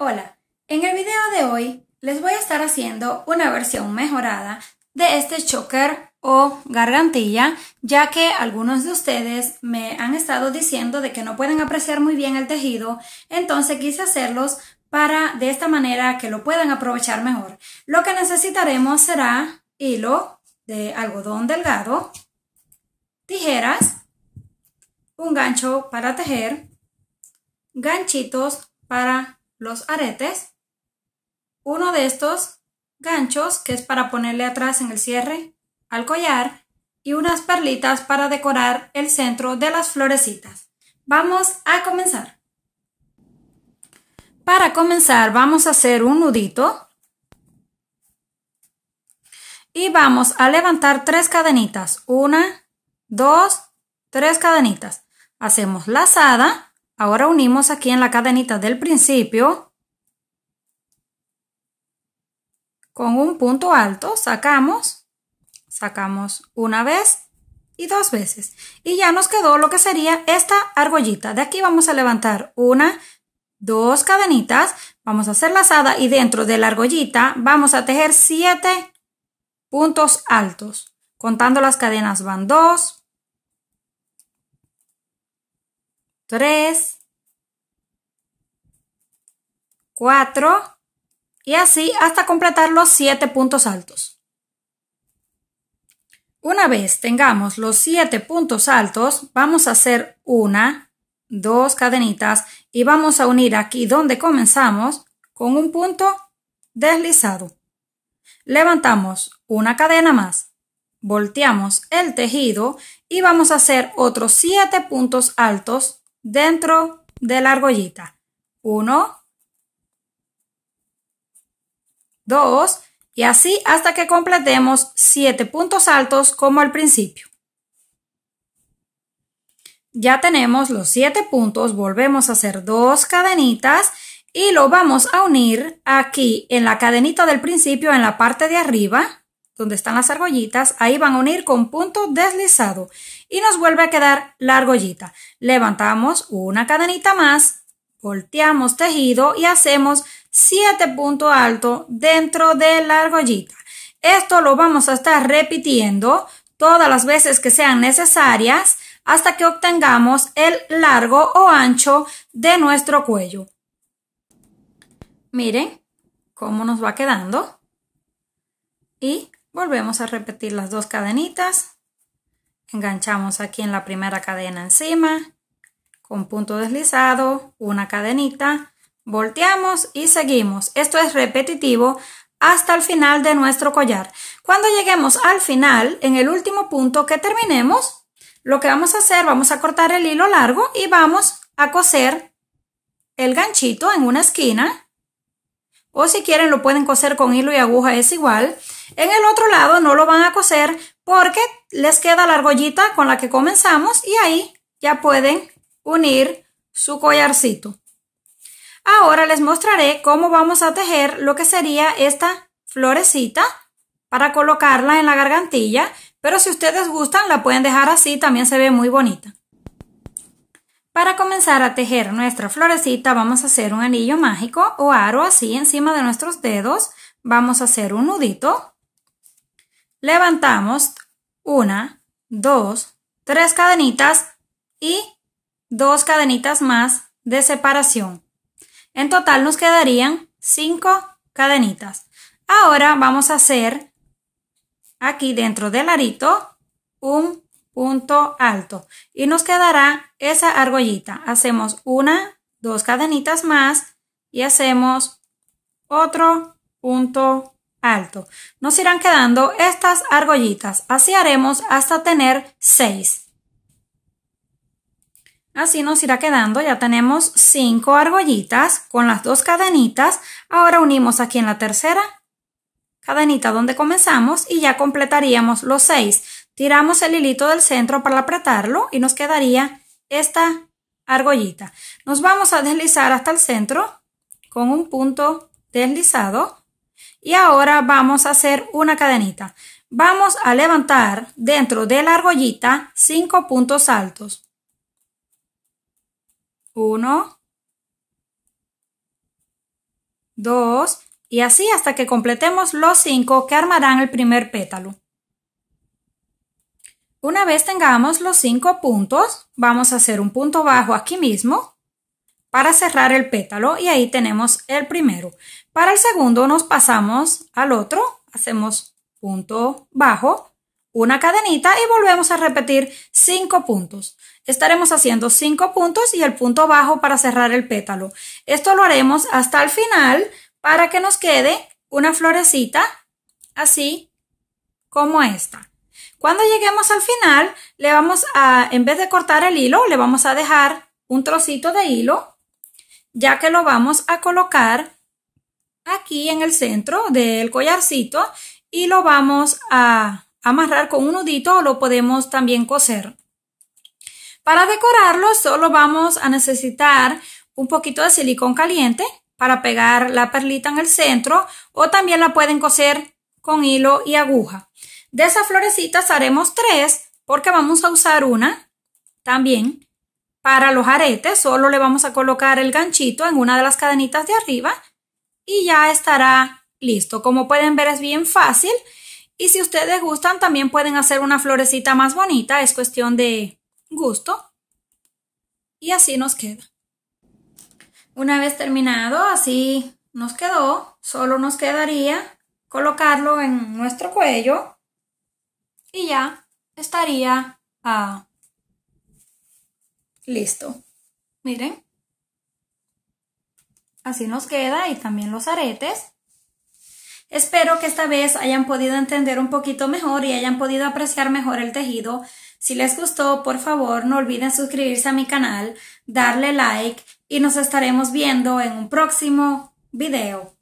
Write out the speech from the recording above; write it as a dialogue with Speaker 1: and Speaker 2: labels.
Speaker 1: Hola, en el video de hoy les voy a estar haciendo una versión mejorada de este choker o gargantilla, ya que algunos de ustedes me han estado diciendo de que no pueden apreciar muy bien el tejido, entonces quise hacerlos para de esta manera que lo puedan aprovechar mejor. Lo que necesitaremos será hilo de algodón delgado, tijeras, un gancho para tejer, ganchitos para los aretes, uno de estos ganchos que es para ponerle atrás en el cierre, al collar y unas perlitas para decorar el centro de las florecitas. Vamos a comenzar. Para comenzar vamos a hacer un nudito y vamos a levantar tres cadenitas. Una, dos, tres cadenitas. Hacemos lazada Ahora unimos aquí en la cadenita del principio. Con un punto alto sacamos, sacamos una vez y dos veces. Y ya nos quedó lo que sería esta argollita. De aquí vamos a levantar una, dos cadenitas, vamos a hacer lazada y dentro de la argollita vamos a tejer siete puntos altos. Contando las cadenas van dos, 3, 4 y así hasta completar los 7 puntos altos. Una vez tengamos los siete puntos altos, vamos a hacer una, dos cadenitas y vamos a unir aquí donde comenzamos con un punto deslizado. Levantamos una cadena más, volteamos el tejido y vamos a hacer otros siete puntos altos dentro de la argollita. Uno, dos, y así hasta que completemos siete puntos altos como al principio. Ya tenemos los siete puntos, volvemos a hacer dos cadenitas y lo vamos a unir aquí en la cadenita del principio en la parte de arriba donde están las argollitas, ahí van a unir con punto deslizado y nos vuelve a quedar la argollita. Levantamos una cadenita más, volteamos tejido y hacemos 7 puntos altos dentro de la argollita. Esto lo vamos a estar repitiendo todas las veces que sean necesarias hasta que obtengamos el largo o ancho de nuestro cuello. Miren cómo nos va quedando. Y volvemos a repetir las dos cadenitas, enganchamos aquí en la primera cadena encima, con punto deslizado, una cadenita, volteamos y seguimos. Esto es repetitivo hasta el final de nuestro collar. Cuando lleguemos al final, en el último punto que terminemos, lo que vamos a hacer, vamos a cortar el hilo largo y vamos a coser el ganchito en una esquina. O si quieren lo pueden coser con hilo y aguja, es igual. En el otro lado no lo van a coser porque les queda la argollita con la que comenzamos y ahí ya pueden unir su collarcito. Ahora les mostraré cómo vamos a tejer lo que sería esta florecita para colocarla en la gargantilla, pero si ustedes gustan la pueden dejar así, también se ve muy bonita. Para comenzar a tejer nuestra florecita vamos a hacer un anillo mágico o aro así encima de nuestros dedos, vamos a hacer un nudito levantamos una, dos, tres cadenitas y dos cadenitas más de separación. En total nos quedarían cinco cadenitas. Ahora vamos a hacer aquí dentro del arito un punto alto y nos quedará esa argollita. Hacemos una, dos cadenitas más y hacemos otro punto alto. Nos irán quedando estas argollitas. Así haremos hasta tener 6. Así nos irá quedando, ya tenemos cinco argollitas con las dos cadenitas. Ahora unimos aquí en la tercera cadenita donde comenzamos y ya completaríamos los 6. Tiramos el hilito del centro para apretarlo y nos quedaría esta argollita. Nos vamos a deslizar hasta el centro con un punto deslizado y ahora vamos a hacer una cadenita. Vamos a levantar dentro de la argollita 5 puntos altos. 1, 2 y así hasta que completemos los 5 que armarán el primer pétalo. Una vez tengamos los cinco puntos, vamos a hacer un punto bajo aquí mismo para cerrar el pétalo y ahí tenemos el primero. Para el segundo nos pasamos al otro, hacemos punto bajo, una cadenita y volvemos a repetir cinco puntos. Estaremos haciendo cinco puntos y el punto bajo para cerrar el pétalo. Esto lo haremos hasta el final para que nos quede una florecita así como esta. Cuando lleguemos al final, le vamos a, en vez de cortar el hilo, le vamos a dejar un trocito de hilo, ya que lo vamos a colocar aquí en el centro del collarcito y lo vamos a amarrar con un nudito o lo podemos también coser. Para decorarlo solo vamos a necesitar un poquito de silicón caliente para pegar la perlita en el centro o también la pueden coser con hilo y aguja. De esas florecitas haremos tres porque vamos a usar una también para los aretes. Solo le vamos a colocar el ganchito en una de las cadenitas de arriba y ya estará listo. Como pueden ver es bien fácil y si ustedes gustan también pueden hacer una florecita más bonita, es cuestión de gusto. Y así nos queda. Una vez terminado, así nos quedó, solo nos quedaría colocarlo en nuestro cuello y ya estaría ah, listo. Miren. Así nos queda y también los aretes. Espero que esta vez hayan podido entender un poquito mejor y hayan podido apreciar mejor el tejido. Si les gustó, por favor, no olviden suscribirse a mi canal, darle like y nos estaremos viendo en un próximo video.